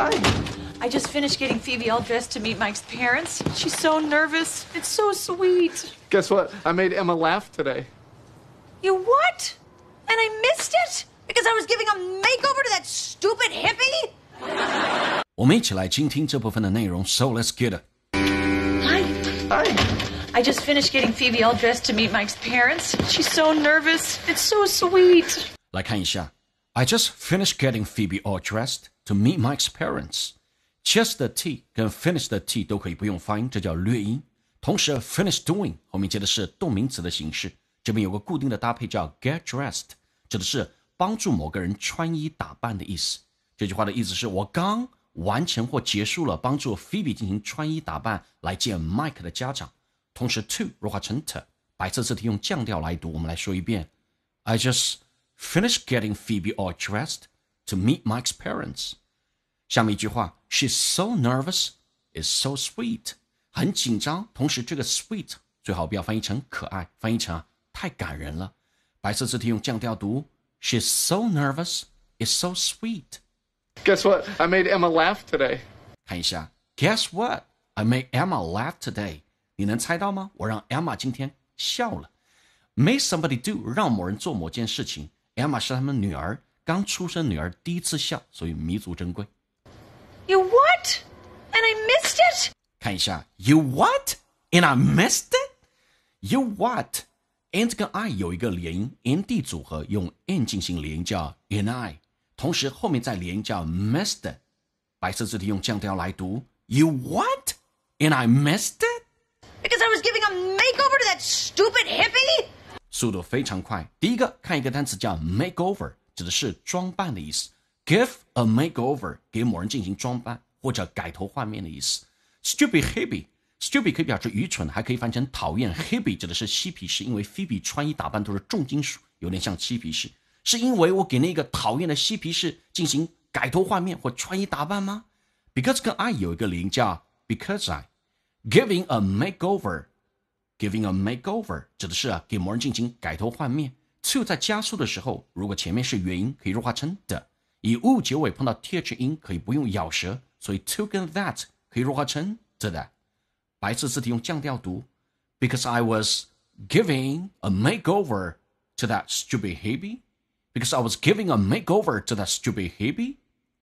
Hi. I just finished getting Phoebe all dressed to meet Mike's parents. She's so nervous. It's so sweet. Guess what? I made Emma laugh today. You what? And I missed it? Because I was giving a makeover to that stupid hippie? so let's get it. Hi. Hi. I just finished getting Phoebe all dressed to meet Mike's parents. She's so nervous. It's so sweet. 来看一下 I just finished getting Phoebe all dressed to meet Mike's parents. "just the t" 跟 "finished the t" 都可以不用发音，这叫略音。同时 f i n i s h d doing" 后面接的是动名词的形式。这边有个固定的搭配叫 "get dressed"，指的是帮助某个人穿衣打扮的意思。这句话的意思是我刚完成或结束了帮助 Phoebe 进行穿衣打扮来见 Mike 的家长。同时，"to" 弱化成 "t"，白色字体用降调来读。我们来说一遍：I just. finished getting Phoebe all dressed to meet Mike's parents. 下面一句话，She's so nervous, is so sweet，很紧张。同时，这个 sweet 最好不要翻译成可爱，翻译成啊太感人了。白色字体用降调读，She's so nervous, is so sweet. Guess what? I made Emma laugh today. 看一下，Guess what? I made Emma laugh today。你能猜到吗？我让 Emma 今天笑了。Make somebody do，让某人做某件事情。两马是他们女儿刚出生女儿第一次笑，所以弥足珍贵。You what? And I missed it. 看一下，You what? And I missed it. You what? and 跟 I 有一个连音，and 组合用 and 进行连音叫 and I，同时后面再连音叫 missed。白色字体用降调来读，You what? And I missed it. Because I was giving a makeover to that stupid hippie. 速度非常快。第一个看一个单词叫 makeover，指的是装扮的意思。Give a makeover，给某人进行装扮或者改头换面的意思。Stupid h e p p y e s t u p i d 可以表示愚蠢，还可以翻成讨厌。h e p p y e 指的是嬉皮士，因为 Phoebe 穿衣打扮都是重金属，有点像嬉皮士。是因为我给那个讨厌的嬉皮士进行改头换面或穿衣打扮吗？Because 跟 I 有一个连叫 Because I giving a makeover。giving a makeover 指的是啊给某人进行改头换面。to 在加速的时候，如果前面是元音，可以弱化成的；以 u 结尾碰到 th 音，可以不用咬舌，所以 to 跟 that 可以弱化成 I was giving a makeover to that stupid Hebe。Because I was giving a makeover to that stupid Hebe。